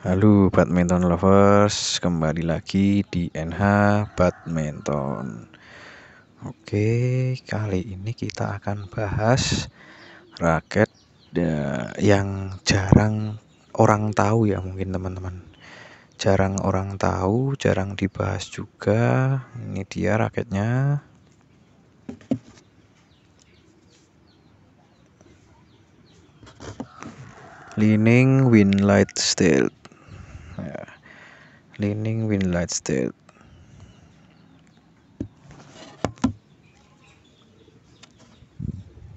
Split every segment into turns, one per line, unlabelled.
Halo badminton lovers, kembali lagi di NH Badminton. Oke, kali ini kita akan bahas raket yang jarang orang tahu ya mungkin teman-teman. Jarang orang tahu, jarang dibahas juga. Ini dia raketnya. Leaning Light Steel cleaning wind light state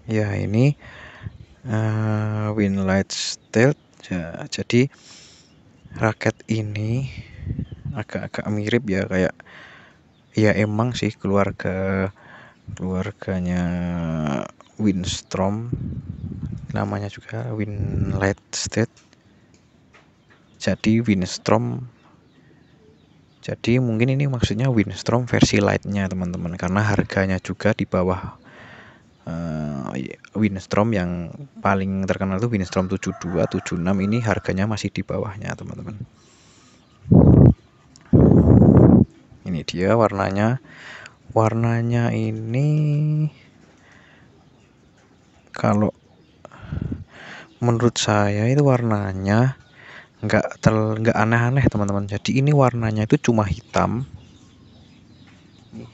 ya ini uh, eh, win light state. ya, jadi raket ini agak-agak mirip ya kayak ya emang sih keluarga keluarganya Windstorm namanya juga Winlight State jadi Windstorm jadi mungkin ini maksudnya Windstorm versi lightnya teman-teman karena harganya juga di bawah uh, Windstorm yang paling terkenal itu Windstorm 72, 76 ini harganya masih di bawahnya teman-teman. Ini dia warnanya. Warnanya ini kalau menurut saya itu warnanya nggak ter nggak aneh-aneh teman-teman jadi ini warnanya itu cuma hitam ya,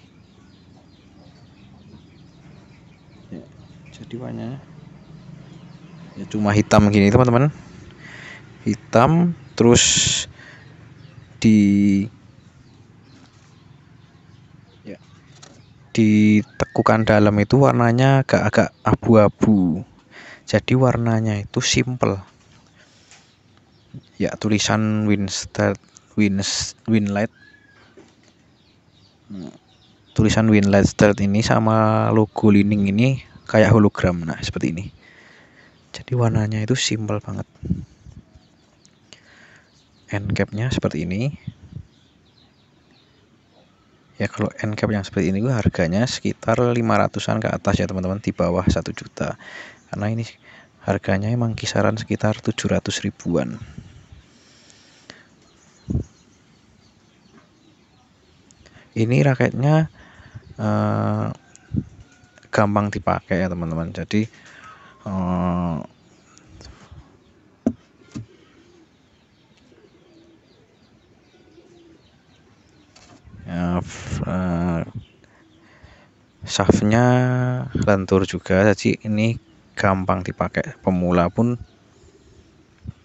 jadi warnanya ya cuma hitam gini teman-teman hitam terus di ya tekukan dalam itu warnanya agak-agak abu-abu jadi warnanya itu simple ya tulisan Winstead Winst Winlet tulisan Winlet Start ini sama logo Lining ini kayak hologram nah seperti ini jadi warnanya itu simpel banget end seperti ini ya kalau end cap yang seperti ini harganya sekitar 500an ke atas ya teman-teman di bawah 1 juta karena ini harganya emang kisaran sekitar 700 ribuan ini raketnya uh, gampang dipakai ya teman-teman jadi uh, shaftnya lentur juga jadi ini gampang dipakai pemula pun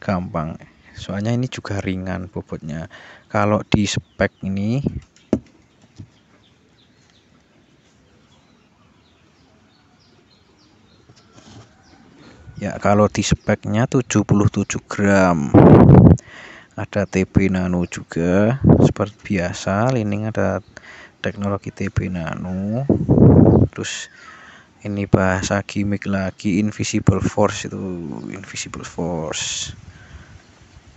gampang soalnya ini juga ringan bobotnya kalau di spek ini ya kalau di speknya 77 gram ada TB nano juga seperti biasa lining ada teknologi TB nano terus ini bahasa gimmick lagi invisible force itu invisible force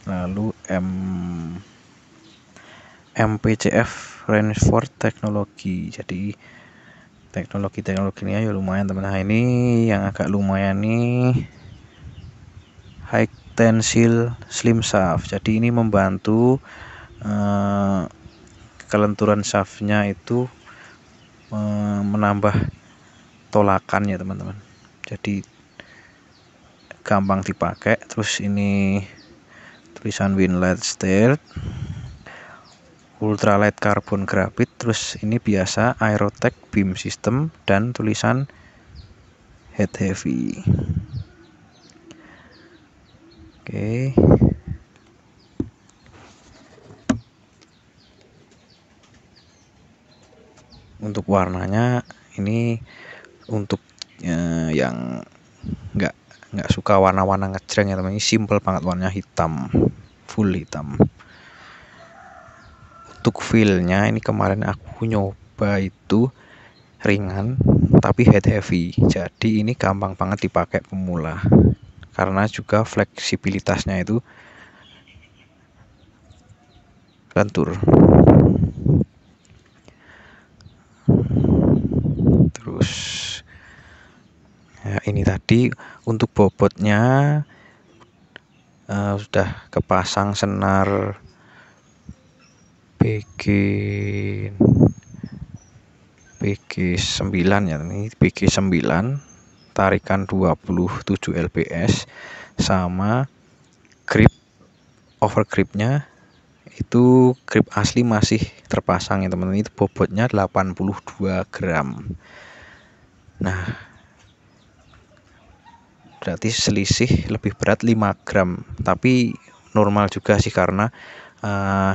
lalu M MPCF Rainford teknologi jadi teknologi-teknologi ini ya lumayan teman nah ini yang agak lumayan nih high Tensile slim shaft jadi ini membantu uh, kelenturan shaftnya itu uh, menambah ya teman-teman jadi gampang dipakai terus ini tulisan winlet stirred ultralight carbon grafit terus ini biasa aerotech beam system dan tulisan head heavy Oke. Untuk warnanya ini untuk eh, yang nggak nggak suka warna-warna ngecreng ya gitu, teman ini simple banget warnanya hitam full hitam untuk feelnya ini kemarin aku nyoba itu ringan tapi head heavy jadi ini gampang banget dipakai pemula karena juga fleksibilitasnya itu lentur terus ya ini tadi untuk bobotnya uh, sudah kepasang senar PG PG 9 ya ini PG 9 tarikan 27 lps sama grip over gripnya itu grip asli masih terpasang ya teman-teman itu bobotnya 82 gram nah berarti selisih lebih berat 5 gram tapi normal juga sih karena uh,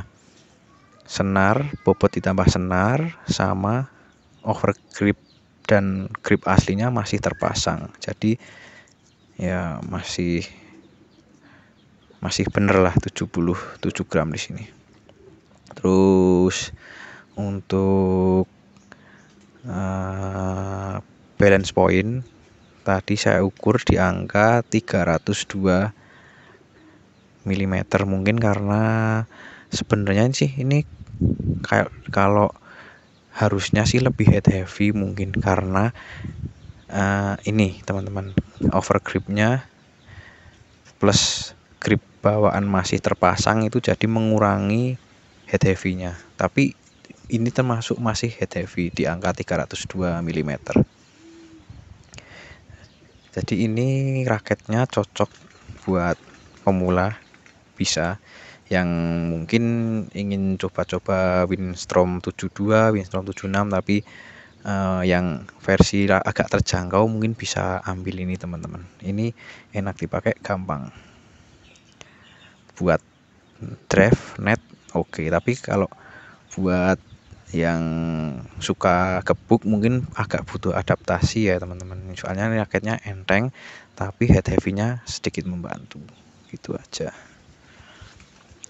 senar bobot ditambah senar sama over grip dan grip aslinya masih terpasang jadi ya masih masih bener lah 77 gram di sini terus untuk uh, balance point tadi saya ukur di angka 302 mm mungkin karena sebenarnya sih ini kayak kalau harusnya sih lebih head heavy mungkin karena uh, ini teman-teman over gripnya plus grip bawaan masih terpasang itu jadi mengurangi head heavy-nya tapi ini termasuk masih head heavy di angka 302 mm jadi ini raketnya cocok buat pemula bisa yang mungkin ingin coba-coba Winstrom 72, Winstrom 76 tapi uh, yang versi agak terjangkau mungkin bisa ambil ini teman-teman. Ini enak dipakai, gampang. Buat drive net oke, okay. tapi kalau buat yang suka kebuk mungkin agak butuh adaptasi ya teman-teman soalnya raketnya enteng tapi head heavy nya sedikit membantu gitu aja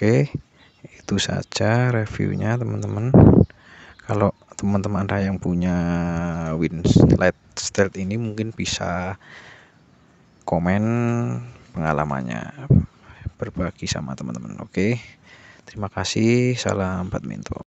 Oke, itu saja reviewnya teman-teman. Kalau teman-teman ada yang punya Winslet Stealth ini mungkin bisa komen pengalamannya berbagi sama teman-teman. Oke. Terima kasih. Salam badminton.